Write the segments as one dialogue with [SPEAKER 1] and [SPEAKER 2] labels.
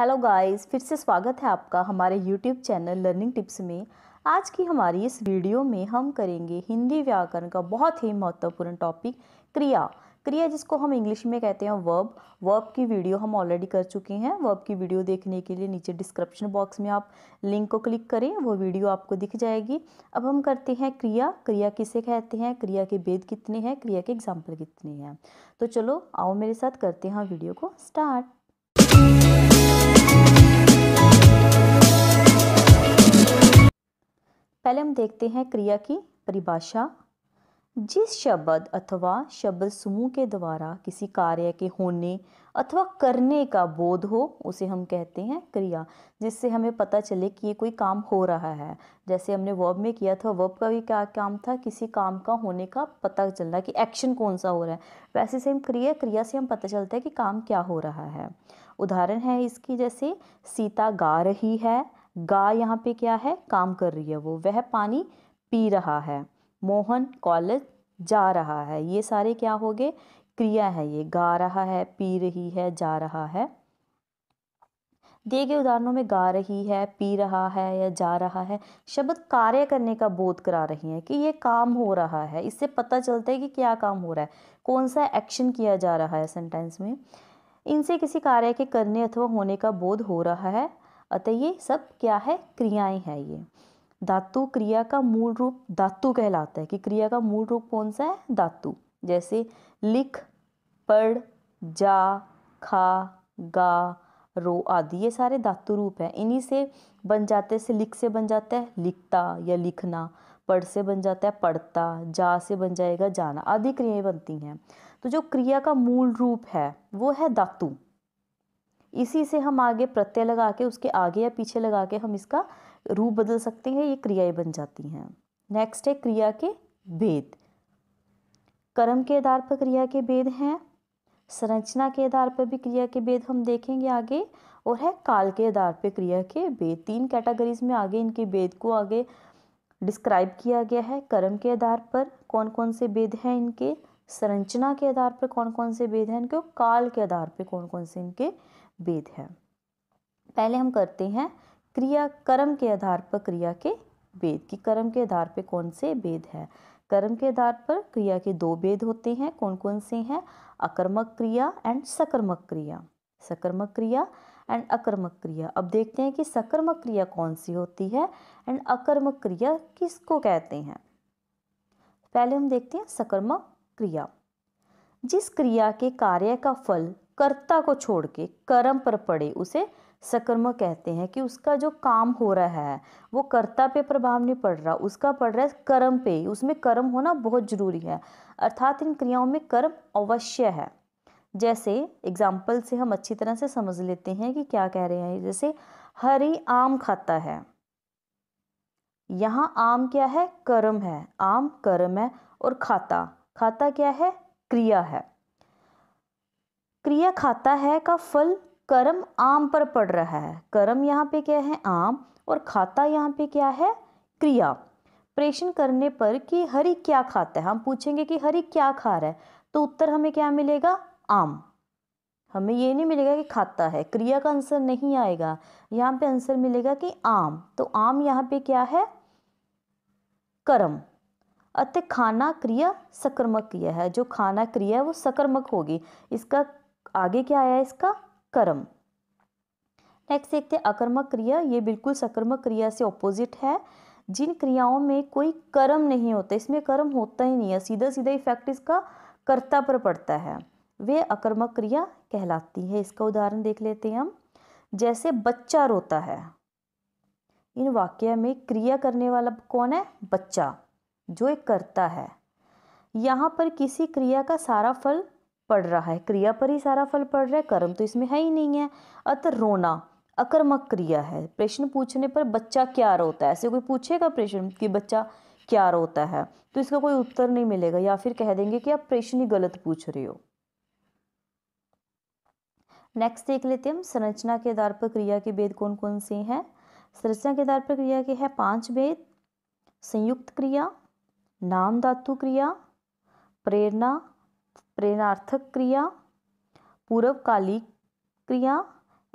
[SPEAKER 1] hello guys फिर से स्वागत है आपका हमारे यूट्यूब चैनल लर्निंग टिप्स में आज की हमारी इस वीडियो में हम करेंगे हिंदी व्याकरण का बहुत ही महत्वपूर्ण टॉपिक क्रिया क्रिया जिसको हम इंग्लिश में कहते हैं वर्ब वर्ब की वीडियो हम ऑलरेडी कर चुके हैं वर्ब की वीडियो देखने के लिए नीचे डिस्क्रिप्शन बॉक्स में आप लिंक को क्लिक करें वो वीडियो आपको दिख जाएगी अब हम करते हैं क्रिया क्रिया किसे कहते हैं क्रिया के भेद कितने हैं क्रिया के एग्जाम्पल कितने हैं तो चलो आओ मेरे साथ करते हैं वीडियो को स्टार्ट पहले हम देखते हैं क्रिया की परिभाषा जिस शब्द अथवा शब्द समूह के द्वारा किसी कार्य के होने अथवा करने का बोध हो उसे हम कहते हैं क्रिया जिससे हमें पता चले कि ये कोई काम हो रहा है जैसे हमने वर्ब में किया था वर्ब का भी क्या काम था किसी काम का होने का पता चलना कि एक्शन कौन सा हो रहा है वैसे सेम क्रिया क्रिया से हम पता चलता है कि काम क्या हो रहा है उदाहरण है इसकी जैसे सीता गा रही है गाय यहाँ पे क्या है काम कर रही है वो वह पानी पी रहा है मोहन कॉलेज जा रहा है ये सारे क्या हो गए क्रिया है ये गा रहा है पी रही है जा रहा है दिए गए उदाहरणों में गा रही है पी रहा है या जा रहा है शब्द कार्य करने का बोध करा रही है कि ये काम हो रहा है इससे पता चलता है कि क्या काम हो रहा है कौन सा एक्शन किया जा रहा है सेंटेंस में इनसे किसी कार्य के करने अथवा होने का बोध हो रहा है अतः ये सब क्या है क्रियाएं हैं ये धातु क्रिया का मूल रूप धातु कहलाता है कि क्रिया का मूल रूप कौन सा है धातु जैसे लिख पढ़ जा खा गा रो आदि ये सारे धातु रूप हैं इन्हीं से बन जाते से लिख से बन जाता है लिखता या लिखना पढ़ से बन जाता है पढ़ता जा से बन जाएगा जाना आदि क्रियाएं बनती हैं तो जो क्रिया का मूल रूप है वो है धातु इसी से हम आगे प्रत्यय लगा के उसके आगे या पीछे लगा के हम इसका रूप बदल सकते हैं ये क्रियाएं बन जाती हैं नेक्स्ट है क्रिया के भेद कर्म के आधार पर क्रिया के भेद हैं संरचना के आधार पर भी क्रिया के भेद हम देखेंगे आगे और है काल के आधार पर क्रिया के भेद तीन कैटेगरीज में आगे इनके भेद को आगे डिस्क्राइब किया गया है कर्म के आधार पर कौन कौन से भेद हैं इनके संरचना के आधार पर कौन कौन से भेद हैं इनके काल के आधार पर कौन कौन से इनके वेद है पहले हम करते हैं क्रिया कर्म के आधार पर क्रिया के वेद की कर्म के आधार पर कौन से वेद है कर्म के आधार पर क्रिया के दो वेद होते हैं कौन कौन से हैं अकर्मक क्रिया एंड सकर्मक क्रिया सकर्मक क्रिया एंड अकर्मक क्रिया अब देखते हैं कि सकर्मक क्रिया कौन सी होती है एंड अकर्मक क्रिया किसको कहते हैं पहले हम देखते हैं सकर्मक क्रिया जिस क्रिया के कार्य का फल कर्ता को छोड़ के कर्म पर पड़े उसे सकर्म कहते हैं कि उसका जो काम हो रहा है वो कर्ता पे प्रभाव नहीं पड़ रहा उसका पड़ रहा है कर्म पे उसमें कर्म होना बहुत ज़रूरी है अर्थात इन क्रियाओं में कर्म अवश्य है जैसे एग्जाम्पल से हम अच्छी तरह से समझ लेते हैं कि क्या कह रहे हैं जैसे हरी आम खाता है यहाँ आम क्या है कर्म है आम कर्म है और खाता खाता क्या है क्रिया है क्रिया खाता है का फल कर्म आम पर पड़ रहा है कर्म यहाँ पे क्या है आम और खाता यहाँ पे क्या है क्रिया प्रेषण करने पर कि हरि क्या खाता है हम पूछेंगे कि हरि क्या खा रहा है तो उत्तर हमें क्या मिलेगा आम हमें ये नहीं मिलेगा कि खाता है क्रिया का आंसर नहीं आएगा यहाँ पे आंसर मिलेगा कि आम तो आम यहाँ पे क्या है कर्म अतः खाना क्रिया सकर्मक क्रिया है जो खाना क्रिया है वो सकर्मक होगी इसका आगे क्या आया इसका कर्म नेक्स्ट देखते हैं अकर्मक क्रिया ये बिल्कुल सकर्मक क्रिया से ऑपोजिट है जिन क्रियाओं में कोई कर्म नहीं होता इसमें कर्म होता ही नहीं है सीधा सीधा इफेक्ट इसका कर्ता पर पड़ता है वे अकर्मक क्रिया कहलाती है इसका उदाहरण देख लेते हैं हम जैसे बच्चा रोता है इन वाक्य में क्रिया करने वाला कौन है बच्चा जो एक करता है यहाँ पर किसी क्रिया का सारा फल पड़ रहा है क्रिया पर ही सारा फल पड़ रहा है कर्म तो इसमें है ही नहीं है अत रोना अकर्मक क्रिया है प्रश्न पूछने पर बच्चा क्या रोता है ऐसे कोई पूछेगा प्रश्न कि बच्चा क्या रोता है तो इसका कोई उत्तर नहीं मिलेगा या फिर कह देंगे कि आप प्रश्न ही गलत पूछ रहे हो नेक्स्ट देख लेते हैं हम संरचना के आधार पर क्रिया के भेद कौन कौन से हैं संरचना के आधार पर क्रिया के हैं पांच भेद संयुक्त क्रिया नाम धातु क्रिया प्रेरणा प्रेरणार्थक क्रिया पूर्वकालिक क्रिया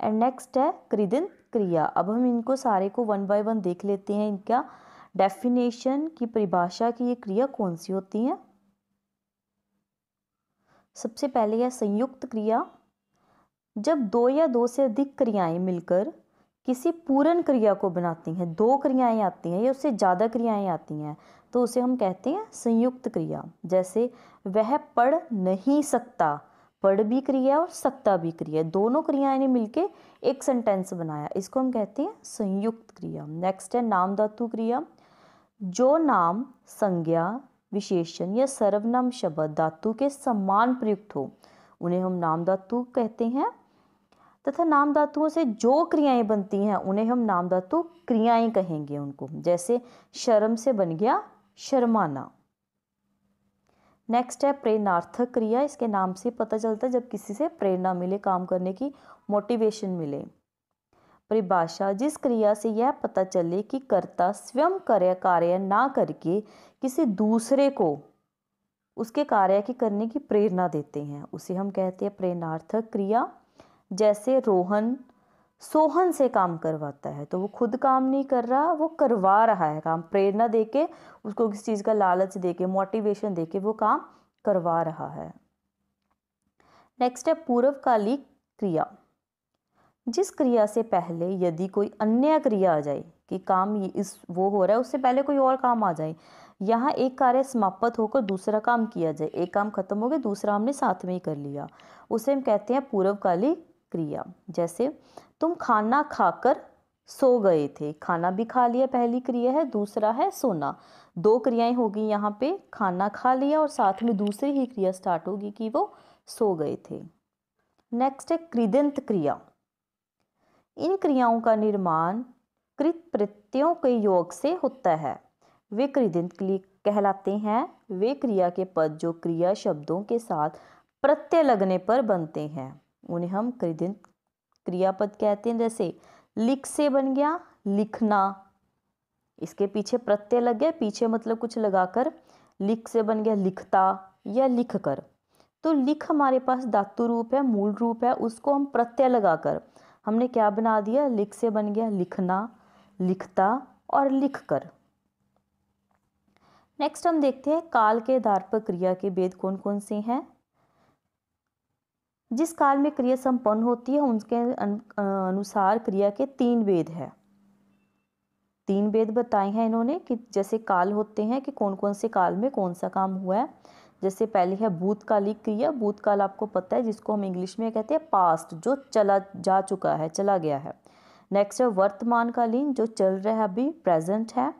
[SPEAKER 1] एंड नेक्स्ट है कृदिन क्रिया अब हम इनको सारे को वन बाय वन देख लेते हैं इनका डेफिनेशन की परिभाषा की ये क्रिया कौन सी होती है सबसे पहले है संयुक्त क्रिया जब दो या दो से अधिक क्रियाएं मिलकर किसी पूर्ण क्रिया को बनाती हैं दो क्रियाएं आती हैं या उससे ज़्यादा क्रियाएं आती हैं तो उसे हम कहते हैं संयुक्त क्रिया जैसे वह पढ़ नहीं सकता पढ़ भी क्रिया और सकता भी क्रिया दोनों क्रियाएं ने मिलके एक सेंटेंस बनाया इसको हम कहते हैं संयुक्त क्रिया नेक्स्ट है नाम धातु क्रिया जो नाम संज्ञा विशेषण या सर्वनाम शब्द धातु के समान प्रयुक्त हो उन्हें हम नाम धातु कहते हैं तथा नाम धातुओं से जो क्रियाएं बनती हैं उन्हें हम नाम धातु क्रियाएं कहेंगे उनको जैसे शर्म से बन गया शर्माना नेक्स्ट है प्रेरणार्थक क्रिया इसके नाम से पता चलता है जब किसी से प्रेरणा मिले काम करने की मोटिवेशन मिले परिभाषा जिस क्रिया से यह पता चले कि कर्ता स्वयं कार्य कार्य ना करके किसी दूसरे को उसके कार्य के करने की प्रेरणा देते हैं उसे हम कहते हैं प्रेरणार्थक क्रिया जैसे रोहन सोहन से काम करवाता है तो वो खुद काम नहीं कर रहा वो करवा रहा है काम प्रेरणा दे के उसको किसी चीज़ का लालच दे के मोटिवेशन दे के वो काम करवा रहा है नेक्स्ट है पूर्वकालिक क्रिया जिस क्रिया से पहले यदि कोई अन्य क्रिया आ जाए कि काम ये इस वो हो रहा है उससे पहले कोई और काम आ जाए यहाँ एक कार्य समाप्त होकर दूसरा काम किया जाए एक काम खत्म हो गया दूसरा हमने साथ में ही कर लिया उसे हम कहते हैं पूर्वकालिक क्रिया जैसे तुम खाना खाकर सो गए थे खाना भी खा लिया पहली क्रिया है दूसरा है सोना दो क्रियाएं होगी यहाँ पे खाना खा लिया और साथ में दूसरी ही क्रिया स्टार्ट होगी कि वो सो गए थे नेक्स्ट है कृदंत क्रिया इन क्रियाओं का निर्माण कृत प्रत्ययों के योग से होता है वे कृदंत कहलाते हैं वे क्रिया के पद जो क्रिया शब्दों के साथ प्रत्यय लगने पर बनते हैं उन्हें हम क्रिदिन क्रियापद कहते हैं जैसे लिख से बन गया लिखना इसके पीछे प्रत्यय लग गया पीछे मतलब कुछ लगाकर लिख से बन गया लिखता या लिख कर तो लिख हमारे पास धातु रूप है मूल रूप है उसको हम प्रत्यय लगाकर हमने क्या बना दिया लिख से बन गया लिखना लिखता और लिख कर नेक्स्ट हम देखते हैं काल के आधार पर क्रिया के भेद कौन कौन से हैं जिस काल में क्रिया संपन्न होती है उनके अनुसार क्रिया के तीन वेद है तीन वेद बताए हैं इन्होंने कि जैसे काल होते हैं कि कौन कौन से काल में कौन सा काम हुआ है जैसे पहले है भूतकालिक क्रिया भूतकाल आपको पता है जिसको हम इंग्लिश में कहते हैं पास्ट जो चला जा चुका है चला गया है नेक्स्ट है वर्तमानकालीन जो चल रहा है अभी प्रेजेंट है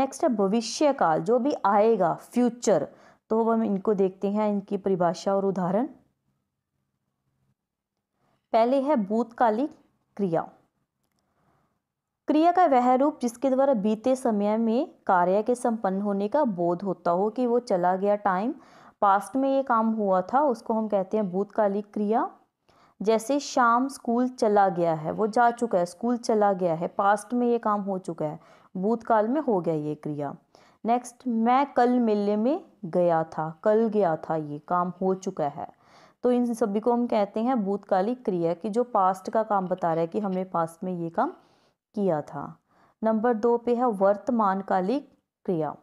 [SPEAKER 1] नेक्स्ट है भविष्य काल जो भी आएगा फ्यूचर तो हम इनको देखते हैं इनकी परिभाषा और उदाहरण पहले है भूतकालिक क्रिया क्रिया का वह रूप जिसके द्वारा बीते समय में कार्य के संपन्न होने का बोध होता हो कि वो चला गया टाइम पास्ट में ये काम हुआ था उसको हम कहते हैं भूतकालिक क्रिया जैसे शाम स्कूल चला गया है वो जा चुका है स्कूल चला गया है पास्ट में ये काम हो चुका है भूतकाल में हो गया ये क्रिया नेक्स्ट मैं कल मेले में गया था कल गया था ये काम हो चुका है तो इन सभी को हम कहते हैं भूतकालिक क्रिया कि जो पास्ट का काम बता रहा है कि हमने पास्ट में ये काम किया था नंबर दो पे है वर्तमानकालिक क्रिया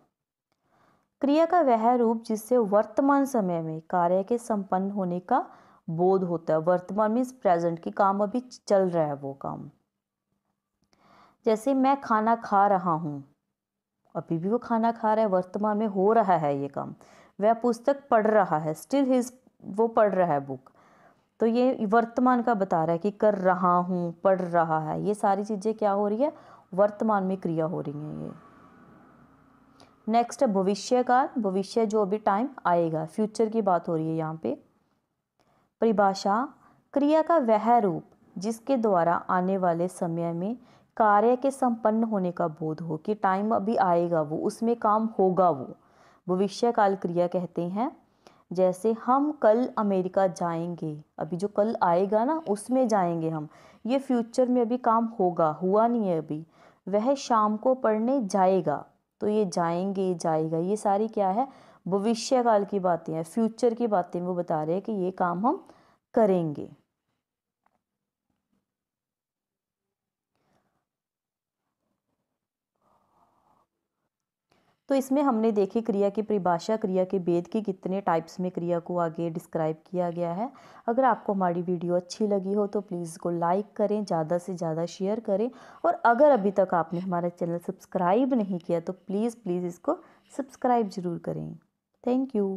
[SPEAKER 1] क्रिया का वह रूप जिससे वर्तमान समय में कार्य के संपन्न होने का बोध होता है वर्तमान मीन्स प्रेजेंट की काम अभी चल रहा है वो काम जैसे मैं खाना खा रहा हूँ अभी भी वो खाना खा रहा है वर्तमान में हो रहा है ये काम वह पुस्तक पढ़ रहा है स्टिल हिज वो पढ़ रहा है बुक तो ये वर्तमान का बता रहा है कि कर रहा हूँ पढ़ रहा है ये सारी चीज़ें क्या हो रही है वर्तमान में क्रिया हो रही हैं ये नेक्स्ट है भविष्य का भविष्य जो अभी टाइम आएगा फ्यूचर की बात हो रही है यहाँ पे परिभाषा क्रिया का वह रूप जिसके द्वारा आने वाले समय में कार्य के संपन्न होने का बोध हो कि टाइम अभी आएगा वो उसमें काम होगा वो भविष्य काल क्रिया कहते हैं जैसे हम कल अमेरिका जाएंगे अभी जो कल आएगा ना उसमें जाएंगे हम ये फ्यूचर में अभी काम होगा हुआ नहीं है अभी वह शाम को पढ़ने जाएगा तो ये जाएंगे जाएगा ये सारी क्या है भविष्यकाल की बातें हैं फ्यूचर की बातें वो बता रहे हैं कि ये काम हम करेंगे तो इसमें हमने देखी क्रिया की परिभाषा क्रिया के भेद की कितने टाइप्स में क्रिया को आगे डिस्क्राइब किया गया है अगर आपको हमारी वीडियो अच्छी लगी हो तो प्लीज़ को लाइक करें ज़्यादा से ज़्यादा शेयर करें और अगर अभी तक आपने हमारा चैनल सब्सक्राइब नहीं किया तो प्लीज़ प्लीज़ इसको सब्सक्राइब ज़रूर करें थैंक यू